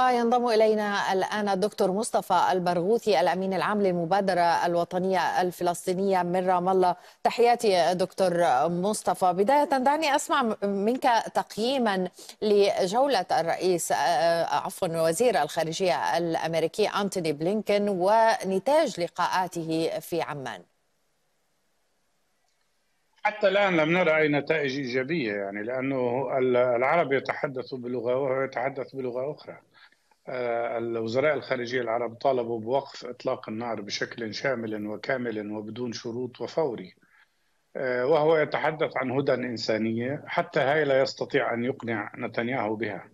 ينضم إلينا الآن الدكتور مصطفى البرغوثي الأمين العام للمبادرة الوطنية الفلسطينية من رام الله تحياتي دكتور مصطفى بداية دعني أسمع منك تقييما لجولة الرئيس آه، آه، عفوا وزير الخارجية الأمريكي أنتوني بلينكن ونتاج لقاءاته في عمان حتى الان لم نرى اي نتائج ايجابيه يعني لانه العرب يتحدثوا بلغه وهو يتحدث بلغه اخرى. آه، الوزراء الخارجيه العرب طالبوا بوقف اطلاق النار بشكل شامل وكامل وبدون شروط وفوري. آه، وهو يتحدث عن هدى انسانيه حتى هاي لا يستطيع ان يقنع نتنياهو بها.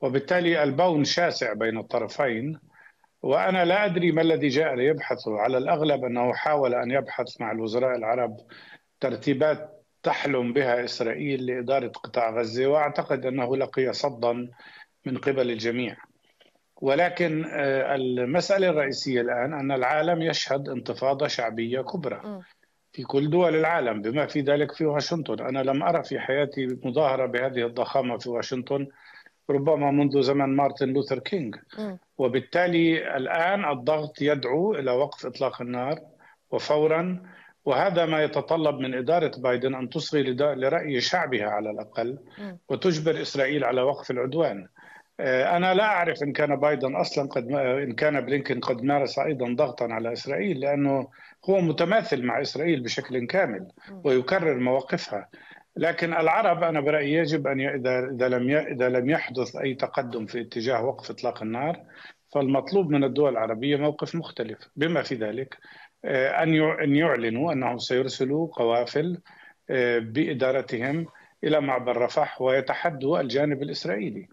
وبالتالي البون شاسع بين الطرفين وانا لا ادري ما الذي جاء ليبحث على الاغلب انه حاول ان يبحث مع الوزراء العرب ترتيبات تحلم بها اسرائيل لاداره قطاع غزه واعتقد انه لقي صدا من قبل الجميع. ولكن آه، المساله الرئيسيه الان ان العالم يشهد انتفاضه شعبيه كبرى في كل دول العالم بما في ذلك في واشنطن، انا لم ارى في حياتي مظاهره بهذه الضخامه في واشنطن ربما منذ زمن مارتن لوثر كينج وبالتالي الان الضغط يدعو الى وقف اطلاق النار وفورا وهذا ما يتطلب من إدارة بايدن أن تصغي لرأي شعبها على الأقل وتجبر إسرائيل على وقف العدوان آه، أنا لا أعرف إن كان بايدن أصلا قد إن كان بلينكن قد مارس أيضا ضغطا على إسرائيل لأنه هو متماثل مع إسرائيل بشكل كامل ويكرر مواقفها لكن العرب أنا برأيي يجب أن إذا إذا لم إذا لم يحدث أي تقدم في اتجاه وقف إطلاق النار فالمطلوب من الدول العربية موقف مختلف بما في ذلك آه، ان يعلنوا انهم سيرسلوا قوافل آه، بادارتهم الى معبر رفح ويتحدوا الجانب الاسرائيلي.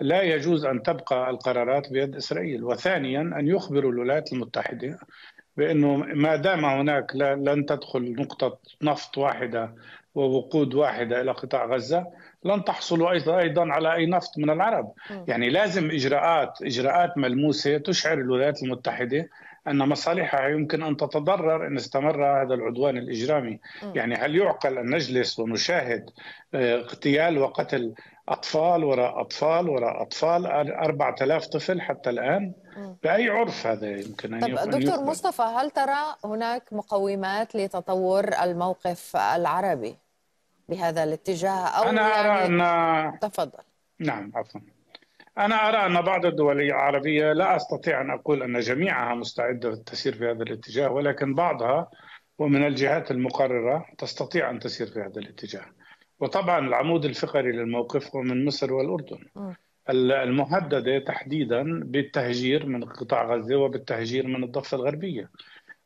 لا يجوز ان تبقى القرارات بيد اسرائيل، وثانيا ان يخبروا الولايات المتحده بانه ما دام هناك لن تدخل نقطه نفط واحده ووقود واحده الى قطاع غزه، لن تحصلوا ايضا ايضا على اي نفط من العرب، يعني لازم اجراءات اجراءات ملموسه تشعر الولايات المتحده أن مصالحها يمكن أن تتضرر إن استمر هذا العدوان الإجرامي م. يعني هل يعقل أن نجلس ونشاهد آه، اغتيال وقتل أطفال وراء أطفال وراء أطفال 4000 آه، طفل حتى الآن م. بأي عرف هذا يمكن أن طب دكتور يقبل. مصطفى هل ترى هناك مقومات لتطور الموقف العربي بهذا الاتجاه أو أنا يعني أرى يعني... أن تفضل نعم عفوا أنا أرى أن بعض الدول العربية لا أستطيع أن أقول أن جميعها مستعدة للتسير في هذا الاتجاه ولكن بعضها ومن الجهات المقررة تستطيع أن تسير في هذا الاتجاه وطبعا العمود الفقري للموقف هو من مصر والأردن المهددة تحديدا بالتهجير من قطاع غزة وبالتهجير من الضفة الغربية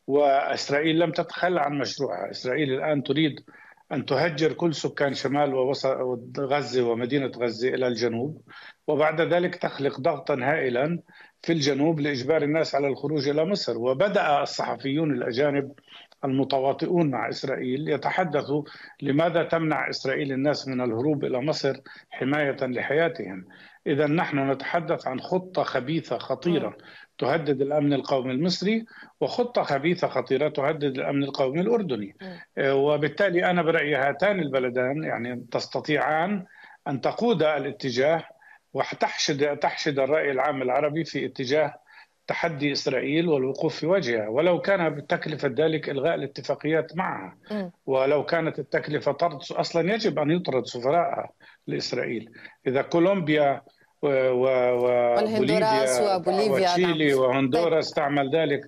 وإسرائيل لم تتخلى عن مشروعها إسرائيل الآن تريد أن تهجر كل سكان شمال ووسط غزة ومدينة غزة إلى الجنوب وبعد ذلك تخلق ضغطا هائلا في الجنوب لإجبار الناس على الخروج إلى مصر وبدأ الصحفيون الأجانب المتواطئون مع إسرائيل يتحدثوا لماذا تمنع إسرائيل الناس من الهروب إلى مصر حماية لحياتهم إذا نحن نتحدث عن خطة خبيثة خطيرة تهدد الامن القومي المصري وخطه خبيثه خطيره تهدد الامن القومي الاردني آه، وبالتالي انا برايي هاتان البلدان يعني تستطيعان ان تقود الاتجاه وتحشد تحشد الراي العام العربي في اتجاه تحدي اسرائيل والوقوف في وجهها ولو كان بتكلفه ذلك الغاء الاتفاقيات معها ولو كانت التكلفه طرد اصلا يجب ان يطرد سفراءها لاسرائيل اذا كولومبيا و والهندوراس وبوليفيا نعم. وتشيلي وهندوراس طيب. تعمل ذلك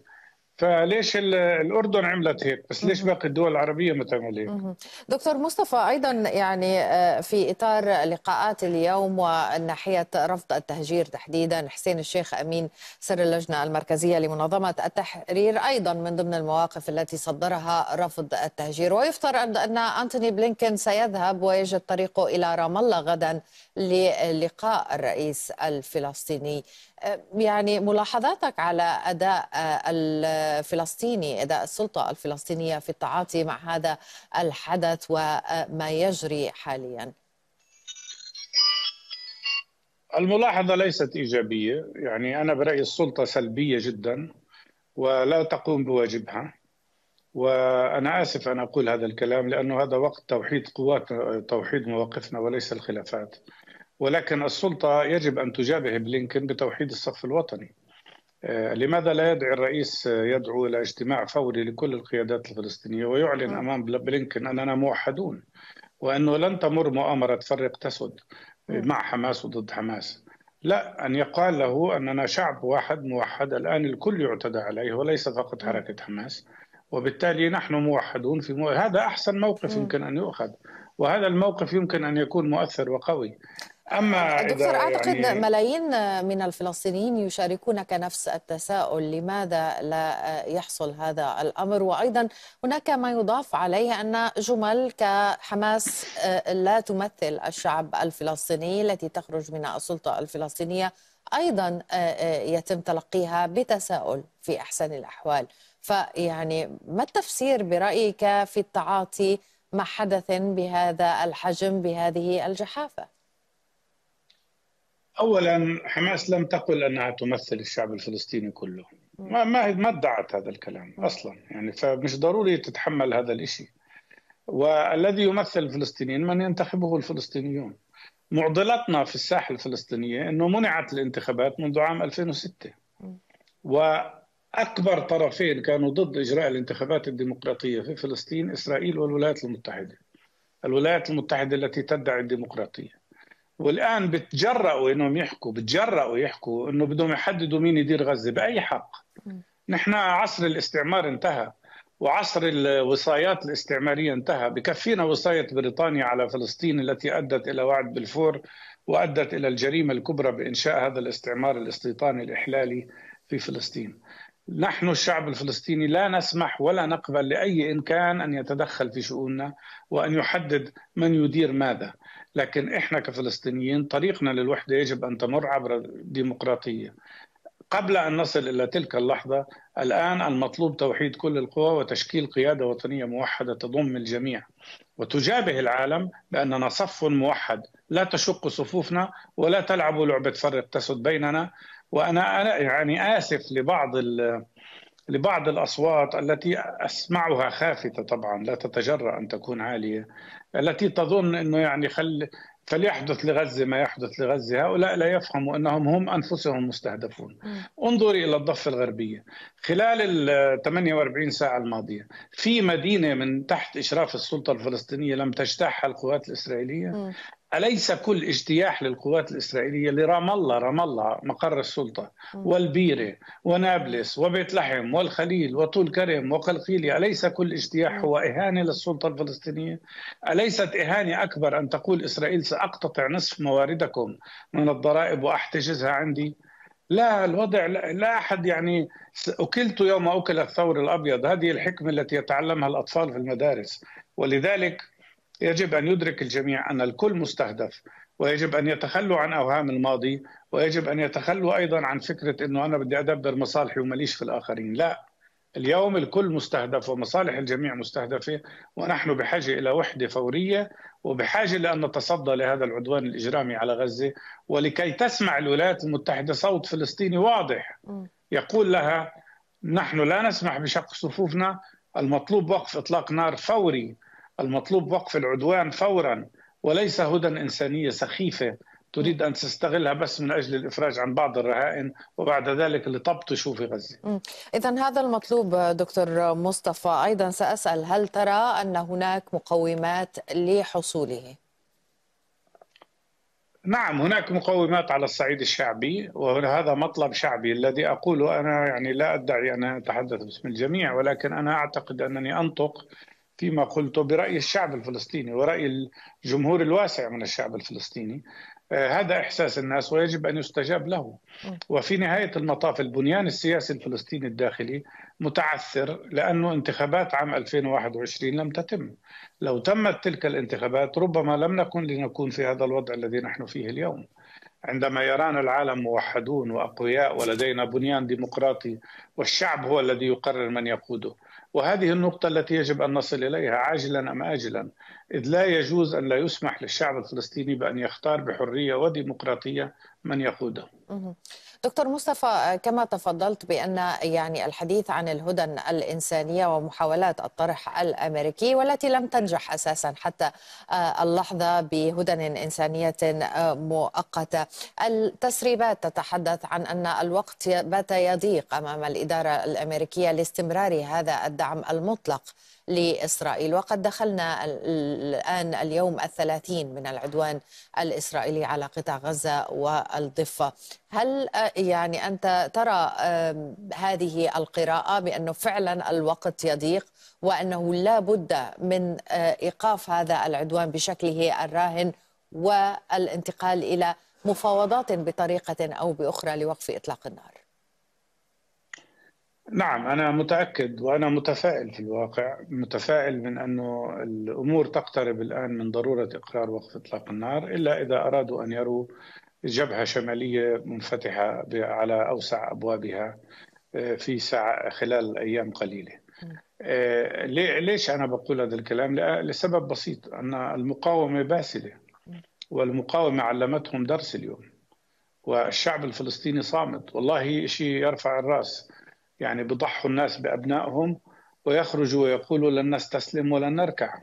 فليش الاردن عملت هيك بس ليش باقي الدول العربيه ما تعمل هيك دكتور مصطفى ايضا يعني آه، في اطار لقاءات اليوم وناحيه رفض التهجير تحديدا حسين الشيخ امين سر اللجنه المركزيه لمنظمه التحرير ايضا من ضمن المواقف التي صدرها رفض التهجير ويفترض ان انتوني بلينكن سيذهب ويجد طريقه الى رام الله غدا للقاء الرئيس الفلسطيني أه، يعني ملاحظاتك على أداء أه، الفلسطيني أداء السلطة الفلسطينية في التعاطي مع هذا الحدث وما يجري حالياً الملاحظة ليست إيجابية يعني أنا برأيي السلطة سلبية جدا ولا تقوم بواجبها وانا اسف ان اقول هذا الكلام لانه هذا وقت توحيد قواتنا توحيد مواقفنا وليس الخلافات ولكن السلطه يجب ان تجابه بلينكن بتوحيد السقف الوطني آه، لماذا لا يدعي الرئيس يدعو الى اجتماع فوري لكل القيادات الفلسطينيه ويعلن نعم. امام بلينكن اننا موحدون وانه لن تمر مؤامره فرق تسد نعم. مع حماس وضد حماس لا ان يقال له اننا شعب واحد موحد الان الكل يعتدى عليه وليس فقط نعم. حركه حماس وبالتالي نحن موحدون في مو... هذا أحسن موقف يمكن أن يؤخذ وهذا الموقف يمكن أن يكون مؤثر وقوي أما دكتور إذا أعتقد يعني... ملايين من الفلسطينيين يشاركونك نفس التساؤل لماذا لا يحصل هذا الأمر وأيضا هناك ما يضاف عليه أن جمل كحماس آه، لا تمثل الشعب الفلسطيني التي تخرج من السلطة الفلسطينية أيضا آه، آه، يتم تلقيها بتساؤل في أحسن الأحوال فيعني ما التفسير برأيك في التعاطي مع حدث بهذا الحجم بهذه الجحافة أولا حماس لم تقل أنها تمثل الشعب الفلسطيني كله ما ما ما ادعت هذا الكلام اصلا يعني فمش ضروري تتحمل هذا الشيء والذي يمثل الفلسطينيين من ينتخبه الفلسطينيون معضلتنا في الساحه الفلسطينيه انه منعت الانتخابات منذ عام 2006 و أكبر طرفين كانوا ضد إجراء الانتخابات الديمقراطية في فلسطين إسرائيل والولايات المتحدة الولايات المتحدة التي تدعي الديمقراطية والآن بتجرأوا أنهم يحكوا بتجرأوا يحكوا أنه بدهم يحددوا مين يدير غزة بأي حق نحن عصر الاستعمار انتهى وعصر الوصايات الاستعمارية انتهى بكفينا وصاية بريطانيا على فلسطين التي أدت إلى وعد بالفور وأدت إلى الجريمة الكبرى بإنشاء هذا الاستعمار الاستيطاني الإحلالي في فلسطين نحن الشعب الفلسطيني لا نسمح ولا نقبل لاي ان كان ان يتدخل في شؤوننا وان يحدد من يدير ماذا لكن احنا كفلسطينيين طريقنا للوحده يجب ان تمر عبر ديمقراطيه قبل ان نصل الى تلك اللحظه الان المطلوب توحيد كل القوى وتشكيل قياده وطنيه موحده تضم الجميع وتجابه العالم باننا صف موحد لا تشق صفوفنا ولا تلعبوا لعبة فرق تسد بيننا وأنا أنا يعني آسف لبعض لبعض الأصوات التي أسمعها خافتة طبعا لا تتجرأ أن تكون عالية التي تظن أنه يعني خل فليحدث لغزة ما يحدث لغزة هؤلاء لا يفهموا أنهم هم أنفسهم مستهدفون انظري إلى الضفة الغربية خلال ال 48 ساعة الماضية في مدينة من تحت إشراف السلطة الفلسطينية لم تجتاحها القوات الإسرائيلية أليس كل اجتياح للقوات الإسرائيلية لرام الله رام الله مقر السلطة والبيرة ونابلس وبيت لحم والخليل وطول كرم وقلقيلي أليس كل اجتياح هو إهانة للسلطة الفلسطينية أليست إهانة أكبر أن تقول إسرائيل سأقتطع نصف مواردكم من الضرائب وأحتجزها عندي لا الوضع لا, لا احد يعني اكلت يوم اكل الثور الابيض هذه الحكمه التي يتعلمها الاطفال في المدارس ولذلك يجب أن يدرك الجميع أن الكل مستهدف ويجب أن يتخلوا عن أوهام الماضي ويجب أن يتخلوا أيضا عن فكرة أنه أنا بدي أدبر مصالحي ومليش في الآخرين لا اليوم الكل مستهدف ومصالح الجميع مستهدفة ونحن بحاجة إلى وحدة فورية وبحاجة لأن نتصدى لهذا العدوان الإجرامي على غزة ولكي تسمع الولايات المتحدة صوت فلسطيني واضح يقول لها نحن لا نسمح بشق صفوفنا المطلوب وقف إطلاق نار فوري المطلوب وقف العدوان فورا وليس هدى إنسانية سخيفة تريد ان تستغلها بس من اجل الافراج عن بعض الرهائن وبعد ذلك لتبطشوا في غزه. اذا هذا المطلوب دكتور مصطفى ايضا ساسال هل ترى ان هناك مقومات لحصوله؟ نعم هناك مقومات على الصعيد الشعبي وهذا مطلب شعبي الذي اقوله انا يعني لا ادعي ان اتحدث باسم الجميع ولكن انا اعتقد انني انطق فيما قلته برأي الشعب الفلسطيني ورأي الجمهور الواسع من الشعب الفلسطيني آه، هذا إحساس الناس ويجب أن يستجاب له وفي نهاية المطاف البنيان السياسي الفلسطيني الداخلي متعثر لأنه انتخابات عام 2021 لم تتم لو تمت تلك الانتخابات ربما لم نكن لنكون في هذا الوضع الذي نحن فيه اليوم عندما يرانا العالم موحدون واقوياء ولدينا بنيان ديمقراطي والشعب هو الذي يقرر من يقوده وهذه النقطة التي يجب أن نصل إليها عاجلا أم آجلا إذ لا يجوز أن لا يسمح للشعب الفلسطيني بأن يختار بحرية وديمقراطية من يقوده دكتور مصطفى آه، كما تفضلت بأن يعني الحديث عن الهدن الإنسانية ومحاولات الطرح الأمريكي والتي لم تنجح أساسا حتى آه، اللحظة بهدن إنسانية آه، مؤقتة التسريبات تتحدث عن أن الوقت بات يضيق أمام الإدارة الأمريكية لاستمرار هذا الدعم المطلق لإسرائيل وقد دخلنا الآن اليوم الثلاثين من العدوان الإسرائيلي على قطاع غزة والضفة هل آه، يعني أنت ترى هذه القراءة بأنه فعلا الوقت يضيق وأنه لا بد من آه، إيقاف هذا العدوان بشكله الراهن والانتقال إلى مفاوضات بطريقة أو بأخرى لوقف إطلاق النار نعم أنا متأكد وأنا متفائل في الواقع متفائل من أنه الأمور تقترب الآن من ضرورة إقرار وقف إطلاق النار إلا إذا أرادوا أن يروا جبهة شمالية منفتحة على أوسع أبوابها آه، في ساعة خلال أيام قليلة آه، ليش أنا بقول هذا الكلام لسبب بسيط أن المقاومة باسلة والمقاومة علمتهم درس اليوم والشعب الفلسطيني صامت والله شيء يرفع الرأس يعني بضحوا الناس بأبنائهم ويخرجوا ويقولوا لن نستسلم ولن نركع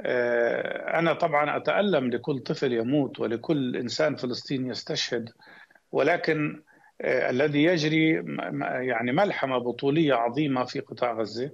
آه، أنا طبعا أتألم لكل طفل يموت ولكل إنسان فلسطيني يستشهد ولكن آه، الذي يجري يعني ملحمة بطولية عظيمة في قطاع غزة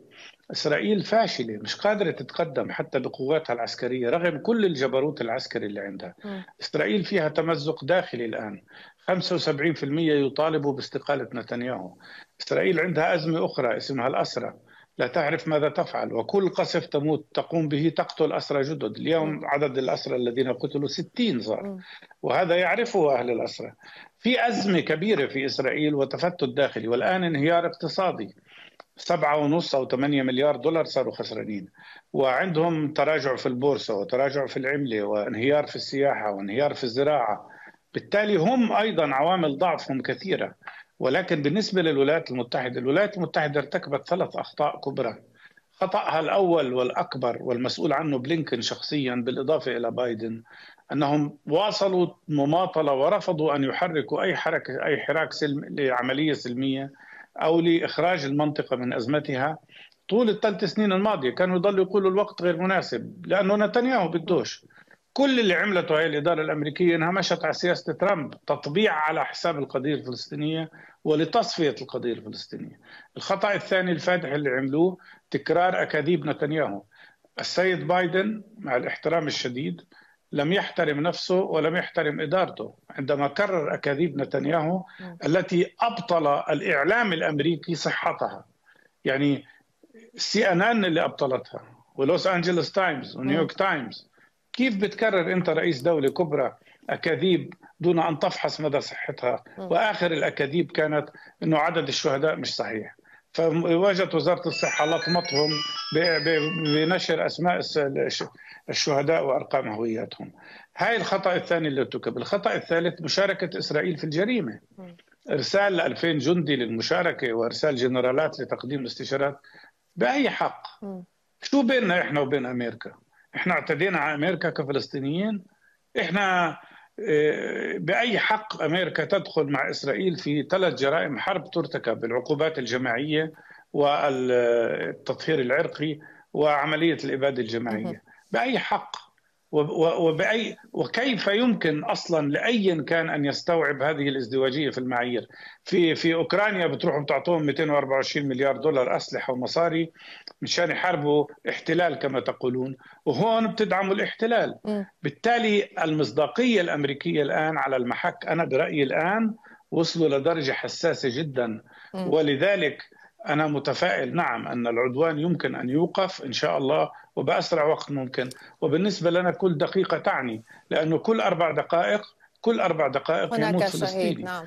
إسرائيل فاشلة مش قادرة تتقدم حتى بقواتها العسكرية رغم كل الجبروت العسكري اللي عندها م. إسرائيل فيها تمزق داخلي الآن 75% يطالبوا باستقالة نتنياهو إسرائيل عندها أزمة أخرى اسمها الأسرة لا تعرف ماذا تفعل وكل قصف تموت تقوم به تقتل أسرى جدد اليوم عدد الأسرى الذين قتلوا 60 صار وهذا يعرفه أهل الأسرى في أزمة كبيرة في إسرائيل وتفتت داخلي والآن انهيار اقتصادي سبعة ونص أو 8 مليار دولار صاروا خسرانين وعندهم تراجع في البورصة وتراجع في العملة وانهيار في السياحة وانهيار في الزراعة بالتالي هم أيضا عوامل ضعفهم كثيرة ولكن بالنسبة للولايات المتحدة الولايات المتحدة ارتكبت ثلاث أخطاء كبرى خطأها الأول والأكبر والمسؤول عنه بلينكن شخصيا بالإضافة إلى بايدن أنهم واصلوا مماطلة ورفضوا أن يحركوا أي حركة أي حراك سلم لعملية سلمية أو لإخراج المنطقة من أزمتها طول الثلاث سنين الماضية كانوا يضلوا يقولوا الوقت غير مناسب لأنه نتنياهو بدوش كل اللي عملته هي الإدارة الأمريكية أنها مشت على سياسة ترامب تطبيع على حساب القضية الفلسطينية ولتصفية القضية الفلسطينية الخطأ الثاني الفادح اللي عملوه تكرار أكاذيب نتنياهو السيد بايدن مع الاحترام الشديد لم يحترم نفسه ولم يحترم ادارته عندما كرر اكاذيب نتنياهو التي ابطل الاعلام الامريكي صحتها يعني سي ان ان اللي ابطلتها ولوس انجلوس تايمز ونيويورك تايمز كيف بتكرر انت رئيس دوله كبرى اكاذيب دون ان تفحص مدى صحتها واخر الاكاذيب كانت انه عدد الشهداء مش صحيح فواجهت وزاره الصحه لطمتهم بنشر اسماء الشهداء وارقام هوياتهم. هاي الخطا الثاني اللي ارتكب، الخطا الثالث مشاركه اسرائيل في الجريمه. ارسال 2000 جندي للمشاركه وارسال جنرالات لتقديم استشارات باي حق؟ شو بيننا احنا وبين امريكا؟ احنا اعتدينا على امريكا كفلسطينيين؟ احنا آه، باي حق امريكا تدخل مع اسرائيل في ثلاث جرائم حرب ترتكب العقوبات الجماعيه والتطهير العرقي وعمليه الاباده الجماعيه باي حق وبأي وكيف يمكن اصلا لاي كان ان يستوعب هذه الازدواجيه في المعايير في في اوكرانيا بتروحوا بتعطوهم 224 مليار دولار اسلحه ومصاري مشان يحاربوا احتلال كما تقولون وهون بتدعموا الاحتلال بالتالي المصداقيه الامريكيه الان على المحك انا برايي الان وصلوا لدرجه حساسه جدا ولذلك أنا متفائل نعم أن العدوان يمكن أن يوقف إن شاء الله وبأسرع وقت ممكن وبالنسبة لنا كل دقيقة تعني لأنه كل أربع دقائق كل أربع دقائق هناك شهيد نعم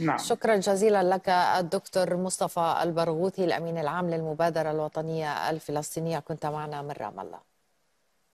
نعم. شكرا جزيلا لك الدكتور مصطفى البرغوثي الامين العام للمبادره الوطنيه الفلسطينيه كنت معنا من رام الله